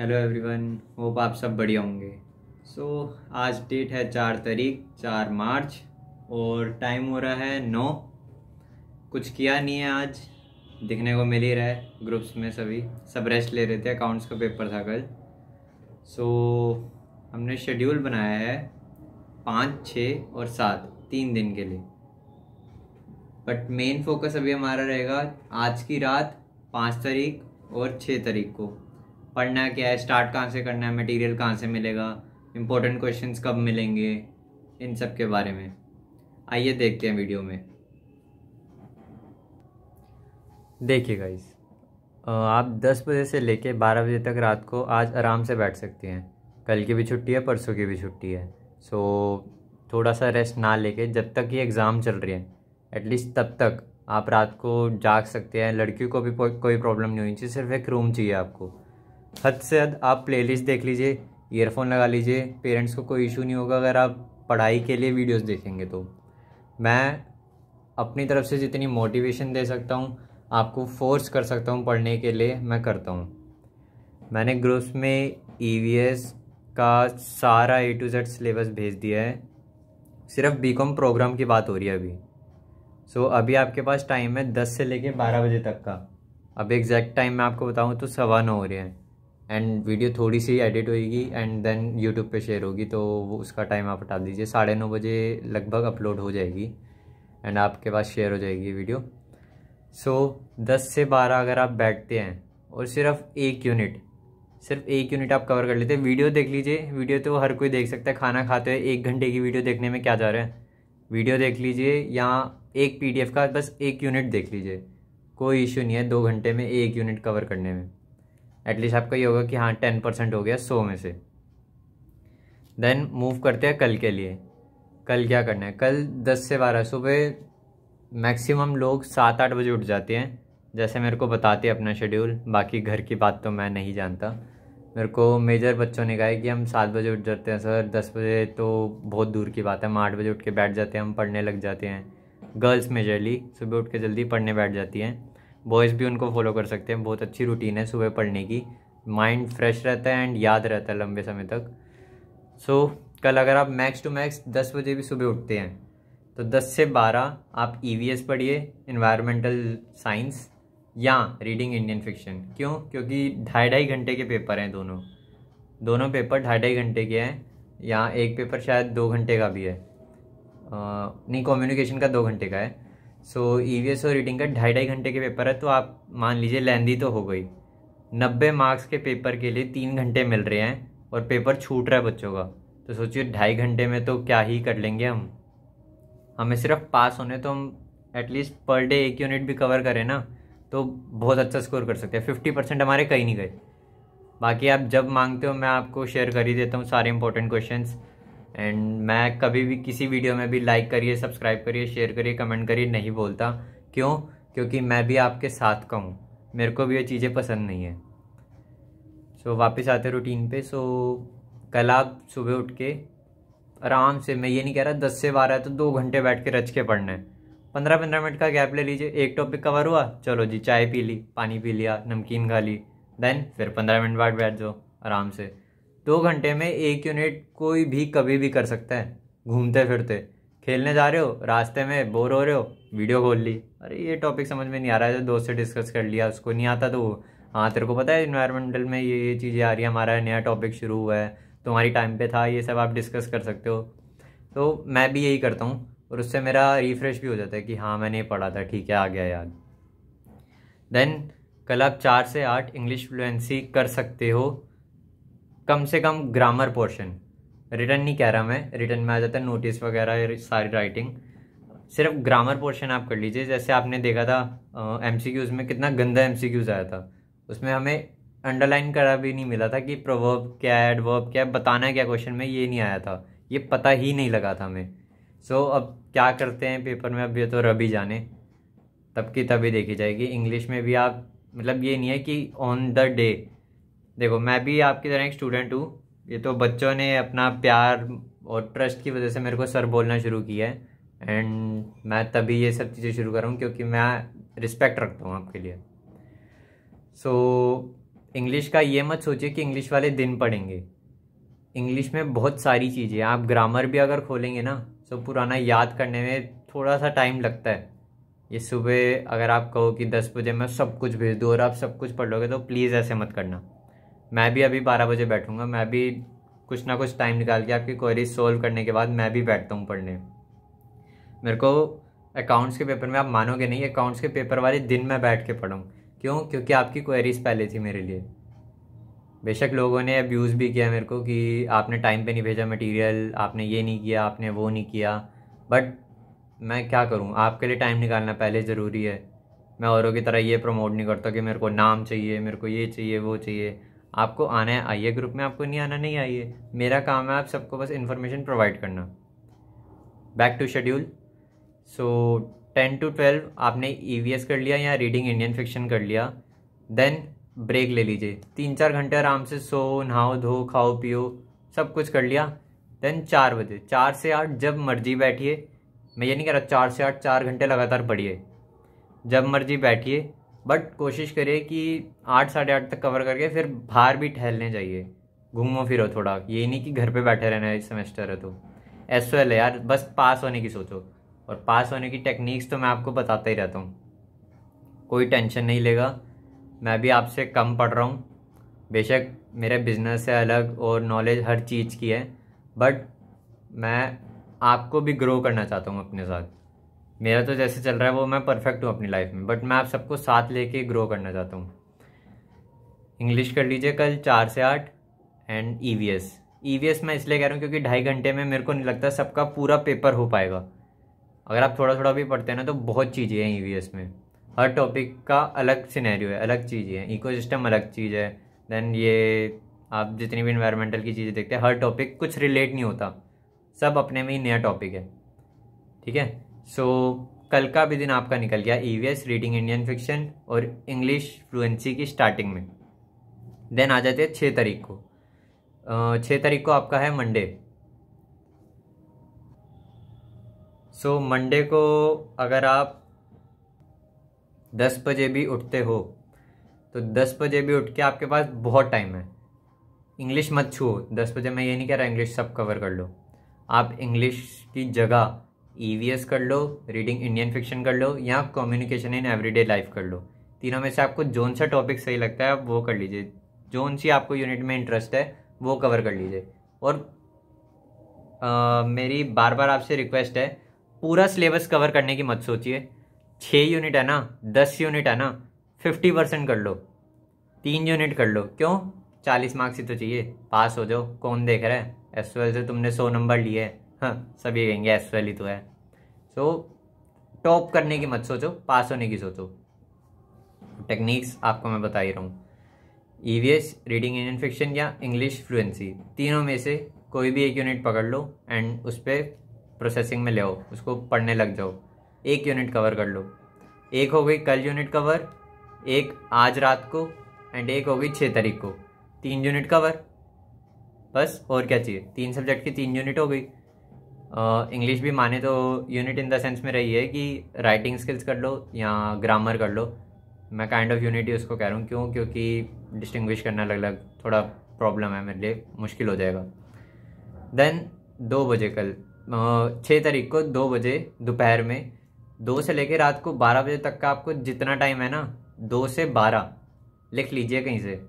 hello everyone hope आप सब बढ़िया होंगे सो so, आज डेट है चार तारीख चार मार्च और टाइम हो रहा है नौ कुछ किया नहीं है आज दिखने को मिल ही रहा है ग्रुप्स में सभी सब रेस्ट ले रहे थे अकाउंट्स का पेपर था कल सो so, हमने शेड्यूल बनाया है पाँच छः और सात तीन दिन के लिए बट मेन फोकस अभी हमारा रहेगा आज की रात पाँच तारीख और छः तारीख को पढ़ना क्या है स्टार्ट कहाँ से करना है मटेरियल कहाँ से मिलेगा इम्पोर्टेंट क्वेश्चंस कब मिलेंगे इन सब के बारे में आइए देखते हैं वीडियो में देखिए गाइस आप 10 बजे से लेके 12 बजे तक रात को आज आराम से बैठ सकते हैं कल की भी छुट्टी है परसों की भी छुट्टी है सो थोड़ा सा रेस्ट ना लेके जब तक ये एग्ज़ाम चल रही है एटलीस्ट तब तक आप रात को जाग सकते हैं लड़कियों को भी कोई प्रॉब्लम नहीं होनी चाहिए सिर्फ एक रूम चाहिए आपको हद से हद आप प्लेलिस्ट देख लीजिए ईयरफोन लगा लीजिए पेरेंट्स को कोई इशू नहीं होगा अगर आप पढ़ाई के लिए वीडियोस देखेंगे तो मैं अपनी तरफ से जितनी मोटिवेशन दे सकता हूँ आपको फोर्स कर सकता हूँ पढ़ने के लिए मैं करता हूँ मैंने ग्रुप्स में ई e का सारा ए टू जेड सिलेबस भेज दिया है सिर्फ बी प्रोग्राम की बात हो रही है अभी सो so, अभी आपके पास टाइम है दस से लेके बारह बजे तक का अब एग्जैक्ट टाइम मैं आपको बताऊँ तो सवा नौ हो रहे हैं एंड वीडियो थोड़ी सी एडिट होएगी एंड देन यूट्यूब पे शेयर होगी तो उसका टाइम आप हटा दीजिए साढ़े नौ बजे लगभग अपलोड हो जाएगी एंड आपके पास शेयर हो जाएगी वीडियो सो so, दस से बारह अगर आप बैठते हैं और सिर्फ एक यूनिट सिर्फ एक यूनिट आप कवर कर लेते हैं वीडियो देख लीजिए वीडियो तो हर कोई देख सकता है खाना खाते हुए एक घंटे की वीडियो देखने में क्या जा रहा है वीडियो देख लीजिए या एक पीडीएफ का बस एक यूनिट देख लीजिए कोई इशू नहीं है दो घंटे में एक यूनिट कवर करने में एटलीस्ट आपका ये होगा कि हाँ टेन परसेंट हो गया सौ में से देन मूव करते हैं कल के लिए कल क्या करना है कल दस से बारह सुबह मैक्सिमम लोग सात आठ बजे उठ जाते हैं जैसे मेरे को बताते हैं अपना शेड्यूल बाकी घर की बात तो मैं नहीं जानता मेरे को मेजर बच्चों ने कहा है कि हम सात बजे उठ जाते हैं सर दस बजे तो बहुत दूर की बात है हम आठ बजे उठ के बैठ जाते हैं हम पढ़ने लग जाते हैं गर्ल्स मेजरली सुबह उठ के जल्दी पढ़ने बैठ जाती हैं बॉयज़ भी उनको फॉलो कर सकते हैं बहुत अच्छी रूटीन है सुबह पढ़ने की माइंड फ्रेश रहता है एंड याद रहता है लंबे समय तक सो so, कल अगर आप मैक्स टू मैक्स दस बजे भी सुबह उठते हैं तो दस से बारह आप ई e पढ़िए इन्वायरमेंटल साइंस या रीडिंग इंडियन फिक्शन क्यों क्योंकि ढाई ढाई घंटे के पेपर हैं दोनों दोनों पेपर ढाई ढाई घंटे के हैं या एक पेपर शायद दो घंटे का भी है आ, नहीं कम्युनिकेशन का दो घंटे का है सो ई वी एस और रीडिंग का ढाई ढाई घंटे के पेपर है तो आप मान लीजिए लेंदी तो हो गई नब्बे मार्क्स के पेपर के लिए तीन घंटे मिल रहे हैं और पेपर छूट रहा है बच्चों का तो सोचिए ढाई घंटे में तो क्या ही कर लेंगे हम हमें सिर्फ पास होने तो हम एटलीस्ट पर डे एक यूनिट भी कवर करें ना तो बहुत अच्छा स्कोर कर सकते हैं फिफ्टी परसेंट हमारे कहीं नहीं गए बाकी आप जब मांगते हो मैं आपको शेयर कर ही देता हूँ सारे इंपॉर्टेंट क्वेश्चंस एंड मैं कभी भी किसी वीडियो में भी लाइक करिए सब्सक्राइब करिए शेयर करिए कमेंट करिए नहीं बोलता क्यों क्योंकि मैं भी आपके साथ का हूँ मेरे को भी ये चीज़ें पसंद नहीं है सो so, वापस आते रूटीन पे सो so, कल आप सुबह उठ के आराम से मैं ये नहीं कह रहा दस से बारह है तो दो घंटे बैठ के रच के पढ़ना है पंद्रह पंद्रह मिनट का गैप ले लीजिए एक टॉपिक कवर हुआ चलो जी चाय पी ली पानी पी लिया नमकीन खा ली देन फिर पंद्रह मिनट बाद बैठ जाओ आराम से दो घंटे में एक यूनिट कोई भी कभी भी कर सकता है घूमते फिरते खेलने जा रहे हो रास्ते में बोर हो रहे हो वीडियो खोल ली अरे ये टॉपिक समझ में नहीं आ रहा है तो दोस्त से डिस्कस कर लिया उसको नहीं आता तो हाँ तेरे को पता है इन्वायरमेंटल में ये ये चीज़ें आ रही है हमारा नया टॉपिक शुरू हुआ है तुम्हारी टाइम पे था ये सब आप डिस्कस कर सकते हो तो मैं भी यही करता हूँ और उससे मेरा रिफ्रेश भी हो जाता है कि हाँ मैंने पढ़ा था ठीक है आ गया याद देन कल आप चार से आठ इंग्लिश फ्लुएंसी कर सकते हो कम से कम ग्रामर पोर्शन रिटर्न नहीं कह रहा मैं रिटर्न में आ जाता है नोटिस वगैरह सारी राइटिंग सिर्फ ग्रामर पोर्शन आप कर लीजिए जैसे आपने देखा था एम uh, में कितना गंदा एम आया था उसमें हमें अंडरलाइन करा भी नहीं मिला था कि प्रोवर्ब क्या है एडवर्ब क्या है बताना क्या क्वेश्चन में ये नहीं आया था ये पता ही नहीं लगा था हमें सो so, अब क्या करते हैं पेपर में अब ये तो रबी जाने तब की तभी देखी जाएगी इंग्लिश में भी आप मतलब ये नहीं है कि ऑन द डे देखो मैं भी आपकी तरह एक स्टूडेंट हूँ ये तो बच्चों ने अपना प्यार और ट्रस्ट की वजह से मेरे को सर बोलना शुरू किया है एंड मैं तभी ये सब चीज़ें शुरू कर रहा हूँ क्योंकि मैं रिस्पेक्ट रखता हूँ आपके लिए सो so, इंग्लिश का ये मत सोचिए कि इंग्लिश वाले दिन पढ़ेंगे इंग्लिश में बहुत सारी चीज़ें आप ग्रामर भी अगर खोलेंगे ना तो पुराना याद करने में थोड़ा सा टाइम लगता है ये सुबह अगर आप कहो कि दस बजे मैं सब कुछ भेज दूँ और आप सब कुछ पढ़ लोगे तो प्लीज़ ऐसे मत करना मैं भी अभी बारह बजे बैठूँगा मैं भी कुछ ना कुछ टाइम निकाल के आपकी क्वेरी सोल्व करने के बाद मैं भी बैठता हूँ पढ़ने मेरे को अकाउंट्स के पेपर में आप मानोगे नहीं अकाउंट्स के पेपर वाले दिन मैं बैठ के पढ़ूँ क्यों क्योंकि आपकी क्वेरीज पहले थी मेरे लिए बेशक लोगों ने अब्यूज़ भी किया मेरे को कि आपने टाइम पे नहीं भेजा मटेरियल आपने ये नहीं किया आपने वो नहीं किया बट मैं क्या करूँ आपके लिए टाइम निकालना पहले ज़रूरी है मैं औरों की तरह ये प्रमोट नहीं करता कि मेरे को नाम चाहिए मेरे को ये चाहिए वो चाहिए आपको आना है आइए ग्रुप में आपको नहीं आना नहीं आइए मेरा काम है आप सबको बस इन्फॉर्मेशन प्रोवाइड करना back to schedule so ten to twelve आपने ई e कर लिया या रीडिंग इंडियन फिक्शन कर लिया देन ब्रेक ले लीजिए तीन चार घंटे आराम से सो नहाओ धो खाओ पियो सब कुछ कर लिया देन चार बजे चार से आठ जब मर्जी बैठिए मैं ये नहीं कह रहा चार से आठ चार घंटे लगातार पढ़िए जब मर्जी बैठिए बट कोशिश करिए कि आठ साढ़े आठ तक कवर करके फिर बाहर भी टहलने जाइए घूमो फिरो थोड़ा ये नहीं कि घर पे बैठे रहना है सेमेस्टर है तो एस है यार बस पास होने की सोचो और पास होने की टेक्निक्स तो मैं आपको बताता ही रहता हूँ कोई टेंशन नहीं लेगा मैं भी आपसे कम पढ़ रहा हूँ बेशक मेरे बिजनेस से अलग और नॉलेज हर चीज़ की है बट मैं आपको भी ग्रो करना चाहता हूँ अपने साथ मेरा तो जैसे चल रहा है वो मैं परफेक्ट हूँ अपनी लाइफ में बट मैं आप सबको साथ लेके ग्रो करना चाहता हूँ इंग्लिश कर लीजिए कल चार से आठ and E V S E V S मैं इसलिए कह रहा हूँ क्योंकि ढाई घंटे में मेरे को नहीं लगता सबका पूरा पेपर हो पाएगा अगर आप थोड़ा थोड़ा भी पढ़ते हैं ना तो बहुत चीज़ें हैं ई वी एस में हर टॉपिक का अलग सिनेरियो है अलग चीज़ें हैं इको सिस्टम अलग चीज़ है देन ये आप जितनी भी इन्वायरमेंटल की चीज़ें देखते हैं हर टॉपिक कुछ रिलेट नहीं होता सब अपने में ही नया टॉपिक है ठीक है सो so, कल का भी दिन आपका निकल गया ईवीएस रीडिंग इंडियन फिक्शन और इंग्लिश फ्लुएंसी की स्टार्टिंग में देन आ जाते हैं छः तारीख को छः तारीख को आपका है मंडे सो so, मंडे को अगर आप दस बजे भी उठते हो तो दस बजे भी उठ के आपके पास बहुत टाइम है इंग्लिश मत छू दस बजे मैं ये नहीं कह रहा इंग्लिश सब कवर कर लो आप इंग्लिश की जगह ई e कर लो रीडिंग इंडियन फिक्शन कर लो या कम्युनिकेशन इन एवरीडे लाइफ कर लो तीनों में से आपको जोन सा टॉपिक सही लगता है आप वो कर लीजिए जोन सी आपको यूनिट में इंटरेस्ट है वो कवर कर लीजिए और आ, मेरी बार बार आपसे रिक्वेस्ट है पूरा सिलेबस कवर करने की मत सोचिए छः यूनिट है ना दस यूनिट है ना फिफ्टी परसेंट कर लो तीन यूनिट कर लो क्यों चालीस मार्क्स ही तो चाहिए पास हो जाओ कौन देख रहा है एस से तुमने सौ नंबर लिए हाँ सभी कहेंगे एस वैली तो है सो so, टॉप करने की मत सोचो पास होने की सोचो टेक्निक्स आपको मैं बता ही रहा हूँ ई रीडिंग इन फिक्शन या इंग्लिश फ्लुएंसी तीनों में से कोई भी एक यूनिट पकड़ लो एंड उस पर प्रोसेसिंग में ले आओ उसको पढ़ने लग जाओ एक यूनिट कवर कर लो एक हो गई कल यूनिट कवर एक आज रात को एंड एक हो गई छः तारीख को तीन यूनिट कवर बस और क्या चाहिए तीन सब्जेक्ट की तीन यूनिट हो गई इंग्लिश uh, भी माने तो यूनिट इन द सेंस में रही है कि राइटिंग स्किल्स कर लो या ग्रामर कर लो मैं काइंड ऑफ यूनिटी उसको कह रहा हूँ क्यों क्योंकि डिस्टिंग्विश करना अलग अलग थोड़ा प्रॉब्लम है मेरे लिए मुश्किल हो जाएगा देन दो बजे कल छः तारीख को दो बजे दोपहर में दो से लेकर रात को बारह बजे तक का आपको जितना टाइम है ना दो से बारह लिख लीजिए कहीं से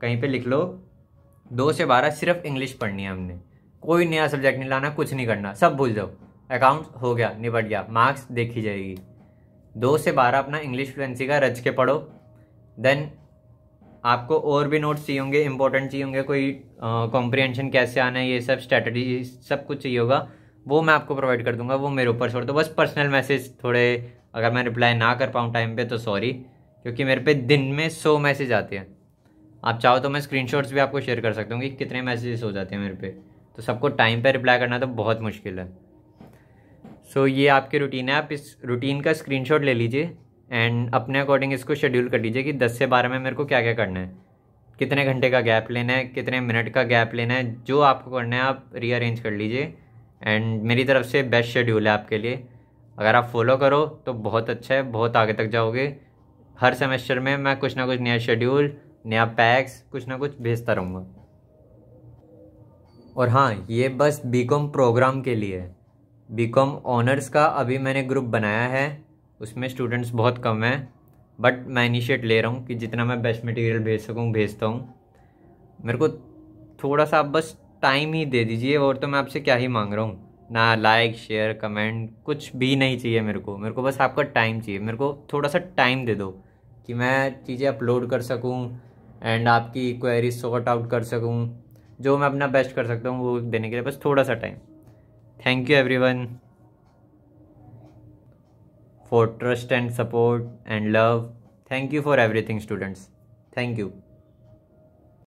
कहीं पे लिख लो दो से बारह सिर्फ इंग्लिश पढ़नी है हमने कोई नया सब्जेक्ट नहीं लाना कुछ नहीं करना सब भूल जाओ अकाउंट हो गया निपट गया मार्क्स देखी जाएगी दो से बारह अपना इंग्लिश फ्लुएंसी का रच के पढ़ो देन आपको और भी नोट्स चाहिए होंगे इंपॉर्टेंट चाहिए होंगे कोई कॉम्प्रिहेंशन कैसे आना है ये सब स्ट्रैटेजी सब कुछ चाहिए होगा वो मैं आपको प्रोवाइड कर दूंगा वो मेरे ऊपर छोड़ दो बस पर्सनल मैसेज थोड़े अगर मैं रिप्लाई ना कर पाऊँ टाइम पे तो सॉरी क्योंकि मेरे पे दिन में सौ मैसेज आते हैं आप चाहो तो मैं स्क्रीनशॉट्स भी आपको शेयर कर सकता हूँ कि कितने मैसेजेस हो जाते हैं मेरे पे तो सबको टाइम पर रिप्लाई करना तो बहुत मुश्किल है सो so, ये आपकी रूटीन है आप इस रूटीन का स्क्रीनशॉट ले लीजिए एंड अपने अकॉर्डिंग इसको शेड्यूल कर लीजिए कि दस से बारह में मेरे को क्या क्या करना है कितने घंटे का गैप लेना है कितने मिनट का गैप लेना है जो आपको करना है आप रीअरेंज कर लीजिए एंड मेरी तरफ से बेस्ट शेड्यूल है आपके लिए अगर आप फॉलो करो तो बहुत अच्छा है बहुत आगे तक जाओगे हर सेमेस्टर में मैं कुछ ना कुछ नया शेड्यूल नया पैक्स कुछ ना कुछ भेजता रहूँगा और हाँ ये बस बीकॉम प्रोग्राम के लिए है बीकॉम ऑनर्स का अभी मैंने ग्रुप बनाया है उसमें स्टूडेंट्स बहुत कम हैं बट मैं इनिशिएट ले रहा हूँ कि जितना मैं बेस्ट मटेरियल भेज सकूँ भेजता हूँ मेरे को थोड़ा सा आप बस टाइम ही दे दीजिए और तो मैं आपसे क्या ही मांग रहा हूँ ना लाइक शेयर कमेंट कुछ भी नहीं चाहिए मेरे को मेरे को बस आपका टाइम चाहिए मेरे को थोड़ा सा टाइम दे दो कि मैं चीज़ें अपलोड कर सकूँ एंड आपकी क्वेरी सॉर्ट आउट कर सकूँ जो मैं अपना बेस्ट कर सकता हूँ वो देने के लिए बस थोड़ा सा time thank you everyone for trust and support and love thank you for everything students thank you